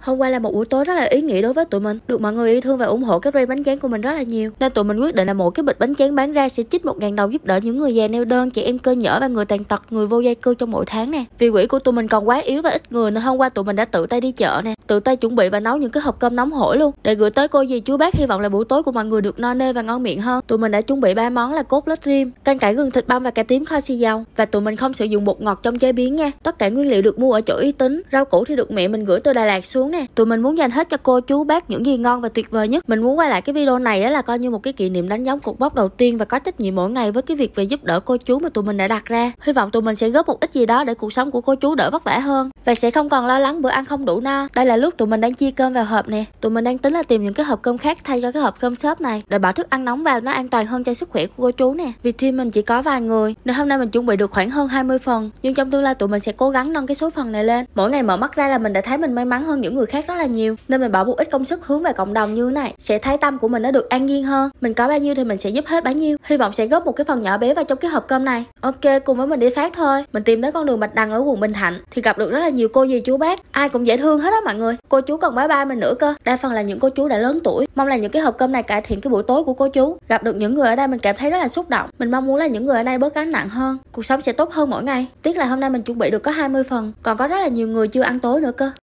Hôm qua là một buổi tối rất là ý nghĩa đối với tụi mình, được mọi người yêu thương và ủng hộ các brand bánh tráng của mình rất là nhiều. Nên tụi mình quyết định là mỗi cái bịch bánh tráng bán ra sẽ chích 1.000 đồng giúp đỡ những người già neo đơn, trẻ em cơ nhở và người tàn tật, người vô gia cư trong mỗi tháng nè. Vì quỹ của tụi mình còn quá yếu và ít người nên hôm qua tụi mình đã tự tay đi chợ nè, tự tay chuẩn bị và nấu những cái hộp cơm nóng hổi luôn để gửi tới cô dì chú bác hy vọng là buổi tối của mọi người được no nê và ngon miệng hơn. Tụi mình đã chuẩn bị ba món là cốt lết rim, canh cải gừng thịt băm và cà tím kho xì dầu và tụi mình không sử dụng bột ngọt trong chế biến nha. Tất cả nguyên liệu được mua ở chỗ uy tín, rau củ thì được mẹ mình gửi từ Đà Lạt xuống nè tụi mình muốn dành hết cho cô chú bác những gì ngon và tuyệt vời nhất mình muốn quay lại cái video này á là coi như một cái kỷ niệm đánh dấu cuộc mốc đầu tiên và có trách nhiệm mỗi ngày với cái việc về giúp đỡ cô chú mà tụi mình đã đặt ra hy vọng tụi mình sẽ góp một ít gì đó để cuộc sống của cô chú đỡ vất vả hơn bạn sẽ không còn lo lắng bữa ăn không đủ no. Đây là lúc tụi mình đang chia cơm vào hộp nè. Tụi mình đang tính là tìm những cái hộp cơm khác thay cho cái hộp cơm xốp này để bỏ thức ăn nóng vào nó an toàn hơn cho sức khỏe của cô chú nè. Vì team mình chỉ có vài người nên hôm nay mình chuẩn bị được khoảng hơn 20 phần, nhưng trong tương lai tụi mình sẽ cố gắng nâng cái số phần này lên. Mỗi ngày mở mắt ra là mình đã thấy mình may mắn hơn những người khác rất là nhiều, nên mình bỏ một ít công sức hướng về cộng đồng như thế này sẽ thấy tâm của mình nó được an nhiên hơn. Mình có bao nhiêu thì mình sẽ giúp hết bấy nhiêu. Hy vọng sẽ góp một cái phần nhỏ bé vào trong cái hộp cơm này. Ok, cùng với mình đi phát thôi. Mình tìm đến con đường Bạch Đằng ở quận Bình Thạnh thì gặp được rất là nhiều nhiều cô dì chú bác ai cũng dễ thương hết á mọi người cô chú còn bye bye mình nữa cơ đa phần là những cô chú đã lớn tuổi mong là những cái hộp cơm này cải thiện cái buổi tối của cô chú gặp được những người ở đây mình cảm thấy rất là xúc động mình mong muốn là những người ở đây bớt gánh nặng hơn cuộc sống sẽ tốt hơn mỗi ngày tiếc là hôm nay mình chuẩn bị được có 20 phần còn có rất là nhiều người chưa ăn tối nữa cơ